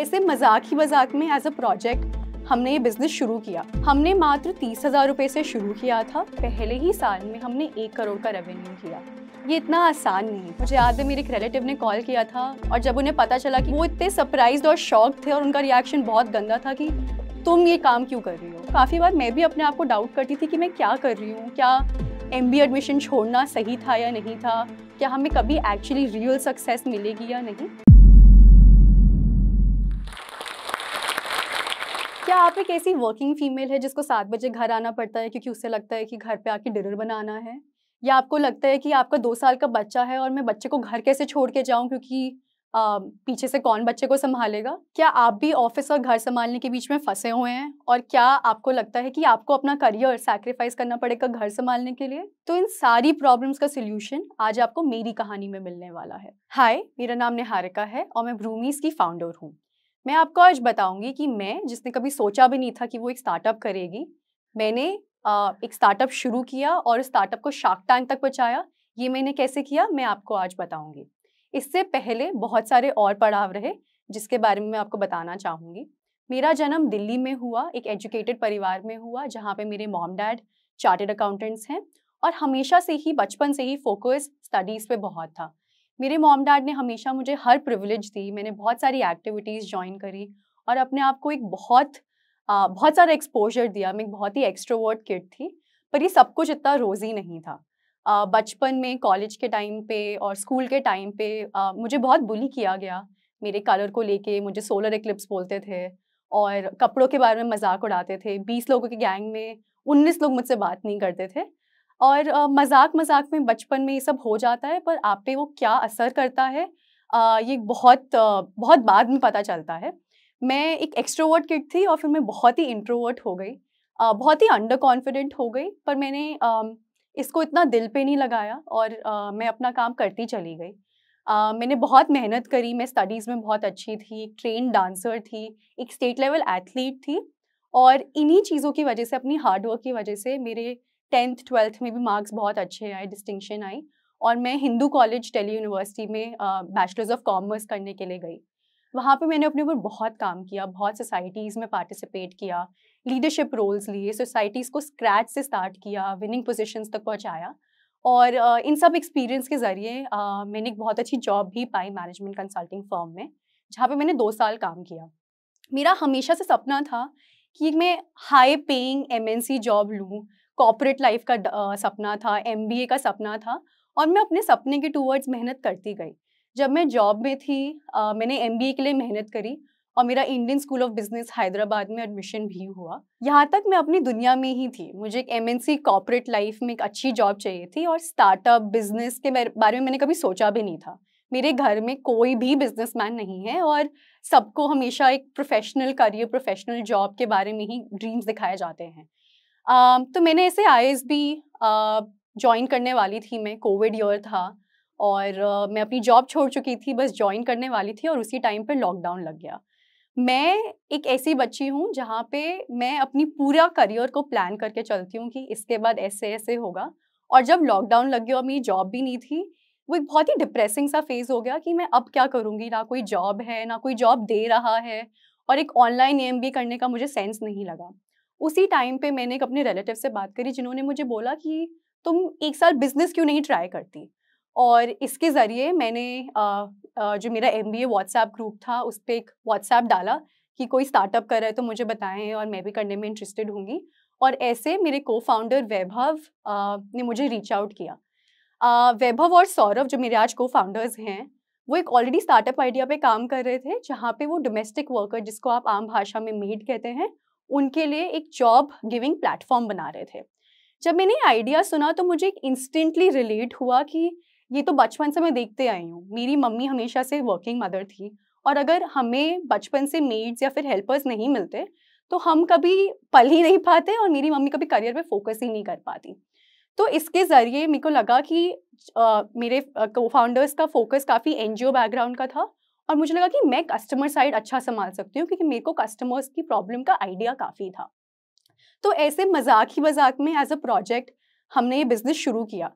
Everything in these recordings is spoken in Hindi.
ऐसे मजाक ही मजाक में एज अ प्रोजेक्ट हमने ये बिजनेस शुरू किया हमने मात्र तीस हज़ार रुपये से शुरू किया था पहले ही साल में हमने एक करोड़ का रेवेन्यू किया ये इतना आसान नहीं मुझे याद है मेरे एक रिलेटिव ने कॉल किया था और जब उन्हें पता चला कि वो इतने सरप्राइज और शॉक थे और उनका रिएक्शन बहुत गंदा था कि तुम ये काम क्यों कर रही हो काफ़ी बार मैं भी अपने आप को डाउट करती थी कि मैं क्या कर रही हूँ क्या एम एडमिशन छोड़ना सही था या नहीं था क्या हमें कभी एक्चुअली रियल सक्सेस मिलेगी या नहीं क्या आप एक ऐसी वर्किंग फीमेल है जिसको सात बजे घर आना पड़ता है क्योंकि उसे लगता है कि घर पे आके डिनर बनाना है या आपको लगता है कि आपका दो साल का बच्चा है और मैं बच्चे को घर कैसे छोड़ के जाऊँ क्योंकि आ, पीछे से कौन बच्चे को संभालेगा क्या आप भी ऑफिस और घर संभालने के बीच में फंसे हुए हैं और क्या आपको लगता है कि आपको अपना करियर सैक्रिफाइस करना पड़ेगा घर संभालने के लिए तो इन सारी प्रॉब्लम्स का सोल्यूशन आज आपको मेरी कहानी में मिलने वाला है हाय मेरा नाम निहारिका है और मैं ब्रूमीज की फाउंडर हूँ मैं आपको आज बताऊंगी कि मैं जिसने कभी सोचा भी नहीं था कि वो एक स्टार्टअप करेगी मैंने आ, एक स्टार्टअप शुरू किया और स्टार्टअप को शार्क टैंक तक पहुँचाया ये मैंने कैसे किया मैं आपको आज बताऊँगी इससे पहले बहुत सारे और पड़ाव रहे जिसके बारे में मैं आपको बताना चाहूँगी मेरा जन्म दिल्ली में हुआ एक एजुकेटेड परिवार में हुआ जहाँ पे मेरे मॉम डैड चार्टेड अकाउंटेंट्स हैं और हमेशा से ही बचपन से ही फोकस स्टडीज़ पे बहुत था मेरे मॉम डैड ने हमेशा मुझे हर प्रिविलेज दी मैंने बहुत सारी एक्टिविटीज़ ज्वाइन करी और अपने आप को एक बहुत आ, बहुत सारा एक्सपोजर दिया मैं एक बहुत ही एक्स्ट्रोवर्ट किड थी पर ये सब कुछ इतना रोज़ी नहीं था बचपन में कॉलेज के टाइम पे और स्कूल के टाइम पे आ, मुझे बहुत बुली किया गया मेरे कलर को लेके मुझे सोलर एक्लिप्स बोलते थे और कपड़ों के बारे में मजाक उड़ाते थे बीस लोगों के गैंग में उन्नीस लोग मुझसे बात नहीं करते थे और मजाक मजाक में बचपन में ये सब हो जाता है पर आप पे वो क्या असर करता है आ, ये बहुत बहुत बाद में पता चलता है मैं एक एक्स्ट्रोवर्ट किड थी और फिर मैं बहुत ही इंट्रोवर्ट हो गई आ, बहुत ही अंडर कॉन्फिडेंट हो गई पर मैंने आ, इसको इतना दिल पे नहीं लगाया और आ, मैं अपना काम करती चली गई आ, मैंने बहुत मेहनत करी मैं स्टडीज़ में बहुत अच्छी थी एक ट्रेन डांसर थी एक स्टेट लेवल एथलीट थी और इन्हीं चीज़ों की वजह से अपनी हार्डवर्क की वजह से मेरे टेंथ ट्वेल्थ में भी मार्क्स बहुत अच्छे आए डिस्टिंक्शन आई और मैं हिंदू कॉलेज टेली यूनिवर्सिटी में बैचलर्स ऑफ कॉमर्स करने के लिए गई वहाँ पे मैंने अपने ऊपर बहुत काम किया बहुत सोसाइटीज़ में पार्टिसिपेट किया लीडरशिप रोल्स लिए सोसाइटीज़ को स्क्रैच से स्टार्ट किया विनिंग पोजिशंस तक पहुँचाया और इन सब एक्सपीरियंस के ज़रिए मैंने एक बहुत अच्छी जॉब भी पाई मैनेजमेंट कंसल्टिंग फर्म में जहाँ पे मैंने दो साल काम किया मेरा हमेशा से सपना था कि मैं हाई पेइंग एमएनसी जॉब लूँ कॉपरेट लाइफ का सपना था एम का सपना था और मैं अपने सपने के टूवर्ड्स मेहनत करती गई जब मैं जॉब में थी आ, मैंने एम के लिए मेहनत करी और मेरा Indian school of business Hyderabad में एडमिशन भी हुआ यहाँ तक मैं अपनी दुनिया में ही थी मुझे एक एम कॉर्पोरेट लाइफ में एक अच्छी जॉब चाहिए थी और स्टार्टअप बिजनेस के बारे में मैंने कभी सोचा भी नहीं था मेरे घर में कोई भी बिजनेसमैन नहीं है और सबको हमेशा एक प्रोफेशनल करियर प्रोफेशनल जॉब के बारे में ही ड्रीम्स दिखाए जाते हैं तो मैंने ऐसे आई एस बी ज्वाइन करने वाली थी मैं कोविड ईयर था और uh, मैं अपनी जॉब छोड़ चुकी थी बस ज्वाइन करने वाली थी और उसी टाइम पर लॉकडाउन लग गया मैं एक ऐसी बच्ची हूँ जहाँ पे मैं अपनी पूरा करियर को प्लान करके चलती हूँ कि इसके बाद ऐसे ऐसे होगा और जब लॉकडाउन लग गया और मेरी जॉब भी नहीं थी वो एक बहुत ही डिप्रेसिंग सा फेज़ हो गया कि मैं अब क्या करूँगी ना कोई जॉब है ना कोई जॉब दे रहा है और एक ऑनलाइन एम करने का मुझे सेंस नहीं लगा उसी टाइम पे मैंने एक अपने रिलेटिव से बात करी जिन्होंने मुझे बोला कि तुम एक साल बिजनेस क्यों नहीं ट्राई करती और इसके ज़रिए मैंने आ, आ, जो मेरा एम बी व्हाट्सएप ग्रुप था उस पर एक व्हाट्सएप डाला कि कोई स्टार्टअप कर रहा है तो मुझे बताएं और मैं भी करने में इंटरेस्टेड होंगी और ऐसे मेरे को फाउंडर वैभव ने मुझे रीच आउट किया वैभव और सौरभ जो मेरे आज को फाउंडर्स हैं वो एक ऑलरेडी स्टार्टअप आइडिया पे काम कर रहे थे जहाँ पे वो डोमेस्टिक वर्कर जिसको आप आम भाषा में मेड कहते हैं उनके लिए एक जॉब गिविंग प्लेटफॉर्म बना रहे थे जब मैंने आइडिया सुना तो मुझे इंस्टेंटली रिलेट हुआ कि ये तो बचपन से मैं देखते आई हूँ मेरी मम्मी हमेशा से वर्किंग मदर थी और अगर हमें बचपन से मेड्स या फिर हेल्पर्स नहीं मिलते तो हम कभी पल ही नहीं पाते और मेरी मम्मी कभी करियर पे फोकस ही नहीं कर पाती तो इसके ज़रिए मेरे को लगा कि आ, मेरे को फाउंडर्स का फोकस काफ़ी एन बैकग्राउंड का था और मुझे लगा कि मैं कस्टमर साइड अच्छा संभाल सकती हूँ क्योंकि मेरे को कस्टमर्स की प्रॉब्लम का आइडिया काफ़ी था तो ऐसे मजाक ही मजाक में एज अ प्रोजेक्ट हमने ये बिज़नेस शुरू किया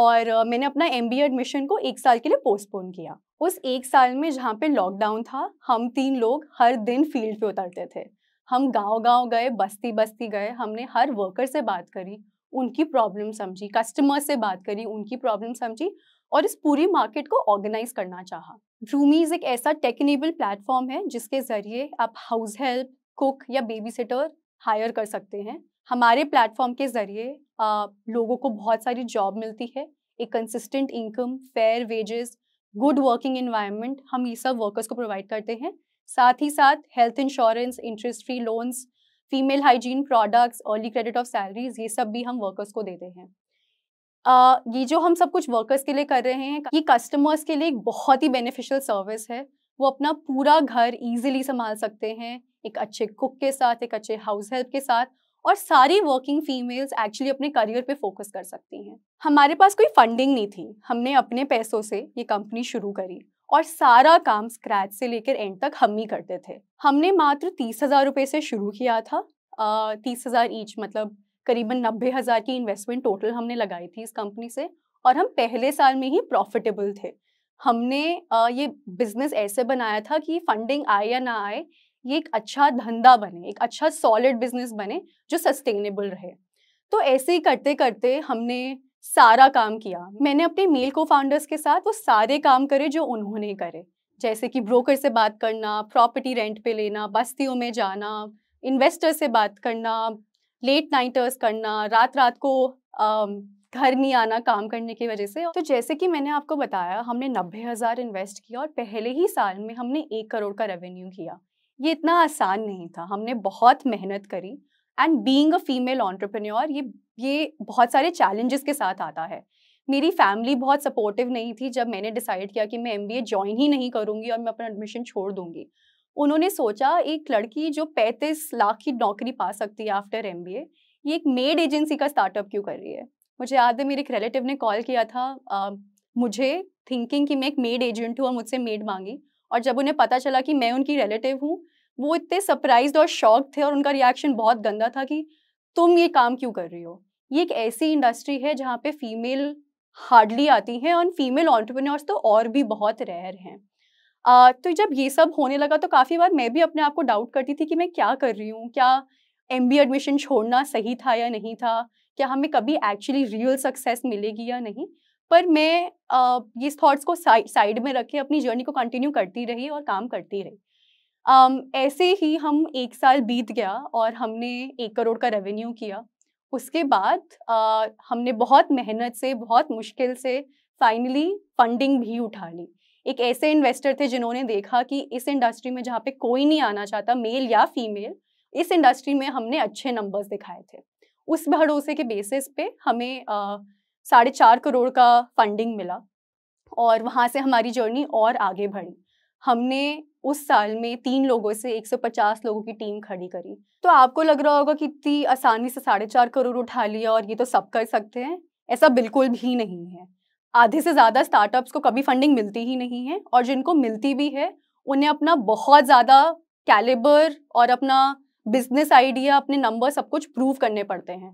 और मैंने अपना एम एडमिशन को एक साल के लिए पोस्टपोन किया उस एक साल में जहाँ पे लॉकडाउन था हम तीन लोग हर दिन फील्ड पे उतरते थे हम गांव गांव गए बस्ती बस्ती गए हमने हर वर्कर से बात करी उनकी प्रॉब्लम समझी कस्टमर से बात करी उनकी प्रॉब्लम समझी और इस पूरी मार्केट को ऑर्गेनाइज करना चाहा रूमीज एक ऐसा टेक्नेबल प्लेटफॉर्म है जिसके जरिए आप हाउस हेल्प कुक या बेबी सिटर हायर कर सकते हैं हमारे प्लेटफॉर्म के ज़रिए लोगों को बहुत सारी जॉब मिलती है एक consistent income fair wages good working environment हम ये सब वर्कर्स को प्रोवाइड करते हैं साथ ही साथ health insurance interest free loans female hygiene products early credit of salaries ये सब भी हम वर्कर्स को देते हैं ये जो हम सब कुछ वर्कर्स के लिए कर रहे हैं ये कस्टमर्स के लिए एक बहुत ही बेनिफिशियल सर्विस है वो अपना पूरा घर इजीली संभाल सकते हैं एक अच्छे कुक के साथ एक अच्छे हाउस हेल्प के साथ और सारी वर्किंग फीमेल्स एक्चुअली अपने करियर पे फोकस कर सकती हैं हमारे पास कोई फंडिंग नहीं थी हमने अपने पैसों से ये कंपनी शुरू करी और सारा काम स्क्रैच से लेकर एंड तक हम ही करते थे हमने मात्र तीस हज़ार रुपये से शुरू किया था तीस हज़ार ईच मतलब करीबन नब्बे हज़ार की इन्वेस्टमेंट टोटल हमने लगाई थी इस कंपनी से और हम पहले साल में ही प्रॉफिटेबल थे हमने ये बिजनेस ऐसे बनाया था कि फंडिंग आए या ना आए ये एक अच्छा धंधा बने एक अच्छा सॉलिड बिजनेस बने जो सस्टेनेबल रहे तो ऐसे ही करते करते हमने सारा काम किया मैंने अपने मेल को फाउंडर्स के साथ वो सारे काम करे जो उन्होंने करे जैसे कि ब्रोकर से बात करना प्रॉपर्टी रेंट पे लेना बस्तियों में जाना इन्वेस्टर से बात करना लेट नाइटर्स करना रात रात को घर नहीं आना काम करने की वजह से तो जैसे कि मैंने आपको बताया हमने नब्बे हज़ार इन्वेस्ट किया और पहले ही साल में हमने एक करोड़ का रेवेन्यू किया ये इतना आसान नहीं था हमने बहुत मेहनत करी and being a female entrepreneur ये ये बहुत सारे चैलेंजेस के साथ आता है मेरी फैमिली बहुत सपोर्टिव नहीं थी जब मैंने डिसाइड किया कि मैं एम बी ज्वाइन ही नहीं करूँगी और मैं अपना एडमिशन छोड़ दूँगी उन्होंने सोचा एक लड़की जो 35 लाख की नौकरी पा सकती है आफ्टर एम ये एक मेड एजेंसी का स्टार्टअप क्यों कर रही है मुझे याद है मेरे एक रिलेटिव ने कॉल किया था आ, मुझे थिंकिंग कि मैं एक मेड एजेंट हूँ और मुझसे मेड मांगी और जब उन्हें पता चला कि मैं उनकी रिलेटिव हूँ वो इतने सरप्राइज और शॉक थे और उनका रिएक्शन बहुत गंदा था कि तुम ये काम क्यों कर रही हो ये एक ऐसी इंडस्ट्री है जहाँ पे फीमेल हार्डली आती हैं और फीमेल ऑन्टरप्रनोर्स तो और भी बहुत रेयर हैं आ, तो जब ये सब होने लगा तो काफ़ी बार मैं भी अपने आप को डाउट करती थी कि मैं क्या कर रही हूँ क्या एम एडमिशन छोड़ना सही था या नहीं था क्या हमें कभी एक्चुअली रियल सक्सेस मिलेगी या नहीं पर मैं आ, ये थॉट्स को साइड में रख के अपनी जर्नी को कंटिन्यू करती रही और काम करती रही आम, ऐसे ही हम एक साल बीत गया और हमने एक करोड़ का रेवेन्यू किया उसके बाद आ, हमने बहुत मेहनत से बहुत मुश्किल से फाइनली फंडिंग भी उठा ली एक ऐसे इन्वेस्टर थे जिन्होंने देखा कि इस इंडस्ट्री में जहाँ पे कोई नहीं आना चाहता मेल या फीमेल इस इंडस्ट्री में हमने अच्छे नंबर्स दिखाए थे उस भरोसे के बेसिस पे हमें साढ़े चार करोड़ का फंडिंग मिला और वहाँ से हमारी जर्नी और आगे बढ़ी हमने उस साल में तीन लोगों से 150 लोगों की टीम खड़ी करी तो आपको लग रहा होगा कि इतनी आसानी से साढ़े चार करोड़ उठा लिया और ये तो सब कर सकते हैं ऐसा बिल्कुल भी नहीं है आधे से ज़्यादा स्टार्टअप्स को कभी फंडिंग मिलती ही नहीं है और जिनको मिलती भी है उन्हें अपना बहुत ज़्यादा कैलिबर और अपना बिजनेस आइडिया अपने नंबर सब कुछ प्रूव करने पड़ते हैं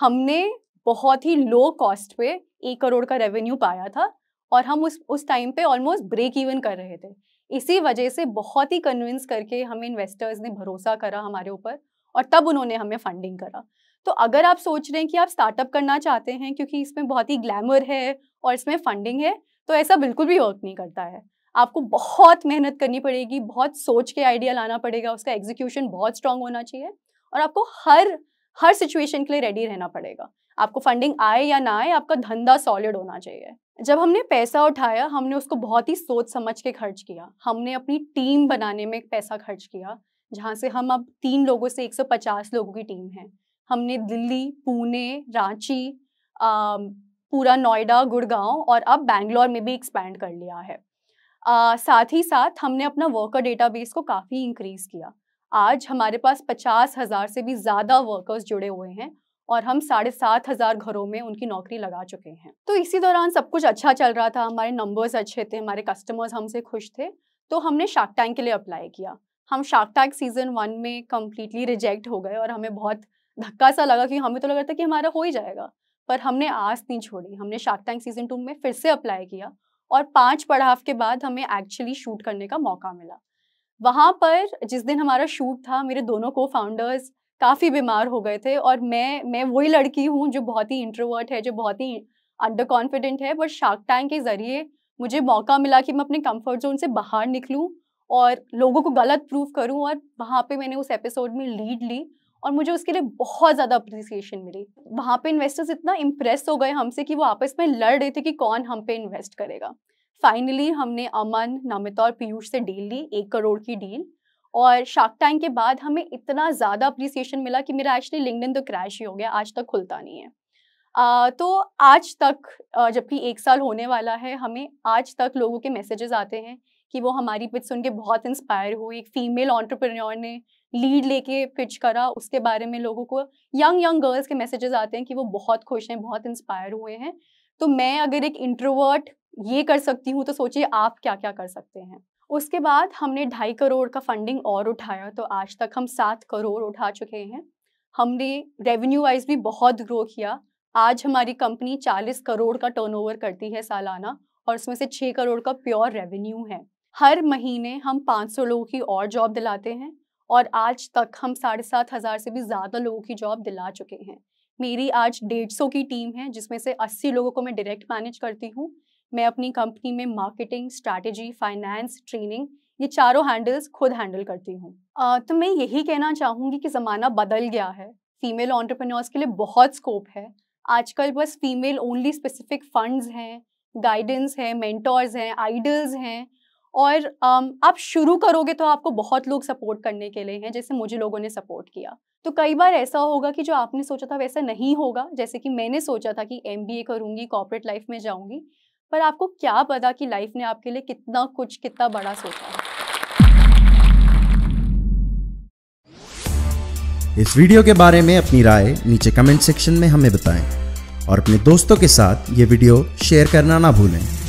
हमने बहुत ही लो कॉस्ट पे एक करोड़ का रेवेन्यू पाया था और हम उस उस टाइम पे ऑलमोस्ट ब्रेक इवन कर रहे थे इसी वजह से बहुत ही कन्विंस करके हमें इन्वेस्टर्स ने भरोसा करा हमारे ऊपर और तब उन्होंने हमें फंडिंग करा तो अगर आप सोच रहे हैं कि आप स्टार्टअप करना चाहते हैं क्योंकि इसमें बहुत ही ग्लैमर है और इसमें फंडिंग है तो ऐसा बिल्कुल भी वर्क नहीं करता है आपको बहुत मेहनत करनी पड़ेगी बहुत सोच के आइडिया लाना पड़ेगा उसका एग्जीक्यूशन बहुत स्ट्रांग होना चाहिए और आपको हर हर सिचुएशन के लिए रेडी रहना पड़ेगा आपको फंडिंग आए या ना आए आपका धंधा सॉलिड होना चाहिए जब हमने पैसा उठाया हमने उसको बहुत ही सोच समझ के खर्च किया हमने अपनी टीम बनाने में पैसा खर्च किया जहाँ से हम अब तीन लोगों से 150 लोगों की टीम है हमने दिल्ली पुणे रांची पूरा नोएडा गुड़गांव और अब बैंगलोर में भी एक्सपैंड कर लिया है आ, साथ ही साथ हमने अपना वर्कर डेटाबेस को काफ़ी इंक्रीज़ किया आज हमारे पास पचास हज़ार से भी ज़्यादा वर्कर्स जुड़े हुए हैं और हम साढ़े सात हज़ार घरों में उनकी नौकरी लगा चुके हैं तो इसी दौरान सब कुछ अच्छा चल रहा था हमारे नंबर्स अच्छे थे हमारे कस्टमर्स हमसे खुश थे तो हमने शार्क टैंक के लिए अप्लाई किया हम शार्क टैंक सीज़न वन में कम्प्लीटली रिजेक्ट हो गए और हमें बहुत धक्का सा लगा कि हमें तो लग रहा था कि हमारा हो ही जाएगा पर हमने आस नहीं छोड़ी हमने शार्क टैंक सीजन टू में फिर से अप्लाई किया और पांच पड़ाव के बाद हमें एक्चुअली शूट करने का मौका मिला वहाँ पर जिस दिन हमारा शूट था मेरे दोनों को फाउंडर्स काफ़ी बीमार हो गए थे और मैं मैं वही लड़की हूँ जो बहुत ही इंट्रोवर्ट है जो बहुत ही अंडर कॉन्फिडेंट है बट शार्क टैंक के ज़रिए मुझे मौका मिला कि मैं अपने कंफर्ट जोन से बाहर निकलूँ और लोगों को गलत प्रूव करूँ और वहाँ पे मैंने उस एपिसोड में लीड ली और मुझे उसके लिए बहुत ज़्यादा अप्रिसिएशन मिली वहाँ पे इन्वेस्टर्स इतना इम्प्रेस हो गए हमसे कि वो आपस में लड़ रहे थे कि कौन हम पे इन्वेस्ट करेगा फाइनली हमने अमन नमिता और पीयूष से डील ली एक करोड़ की डील और शार्क टाइम के बाद हमें इतना ज़्यादा अप्रिसिएशन मिला कि मेरा एक्चुअली लिंगडन तो क्रैश ही हो गया आज तक खुलता नहीं है आ, तो आज तक जबकि एक साल होने वाला है हमें आज तक लोगों के मैसेजेस आते हैं कि वो हमारी पिच सुन के बहुत इंस्पायर हुई एक फीमेल ऑन्टरप्रन्योर ने लीड लेके पिच करा उसके बारे में लोगों को यंग यंग गर्ल्स के मैसेजेस आते हैं कि वो बहुत खुश हैं बहुत इंस्पायर हुए हैं तो मैं अगर एक इंट्रोवर्ट ये कर सकती हूँ तो सोचिए आप क्या क्या कर सकते हैं उसके बाद हमने ढाई करोड़ का फंडिंग और उठाया तो आज तक हम सात करोड़ उठा चुके हैं हमने रेवेन्यू वाइज भी बहुत ग्रो किया आज हमारी कंपनी चालीस करोड़ का टर्नओवर करती है सालाना और उसमें से छः करोड़ का प्योर रेवेन्यू है हर महीने हम 500 लोगों की और जॉब दिलाते हैं और आज तक हम साढ़े सात हज़ार से भी ज़्यादा लोगों की जॉब दिला चुके हैं मेरी आज डेढ़ सौ की टीम है जिसमें से अस्सी लोगों को मैं डायरेक्ट मैनेज करती हूँ मैं अपनी कंपनी में मार्केटिंग स्ट्रैटेजी फाइनेंस ट्रेनिंग ये चारों हैंडल्स खुद हैंडल करती हूँ तो मैं यही कहना चाहूँगी कि ज़माना बदल गया है फीमेल ऑन्टरप्रनोर्स के लिए बहुत स्कोप है आजकल बस फीमेल ओनली स्पेसिफिक फंड्स हैं गाइडेंस है मेंटोर्स हैं आइडल्स हैं और आप शुरू करोगे तो आपको बहुत लोग सपोर्ट करने के लिए हैं जैसे मुझे लोगों ने सपोर्ट किया तो कई बार ऐसा होगा कि जो आपने सोचा था वैसा नहीं होगा जैसे कि मैंने सोचा था कि एम बी ए करूँगी कॉपरेट लाइफ में जाऊँगी पर आपको क्या पता कि लाइफ ने आपके लिए कितना कुछ कितना बड़ा सोचा है इस वीडियो के बारे में अपनी राय नीचे कमेंट सेक्शन में हमें बताएं और अपने दोस्तों के साथ ये वीडियो शेयर करना ना भूलें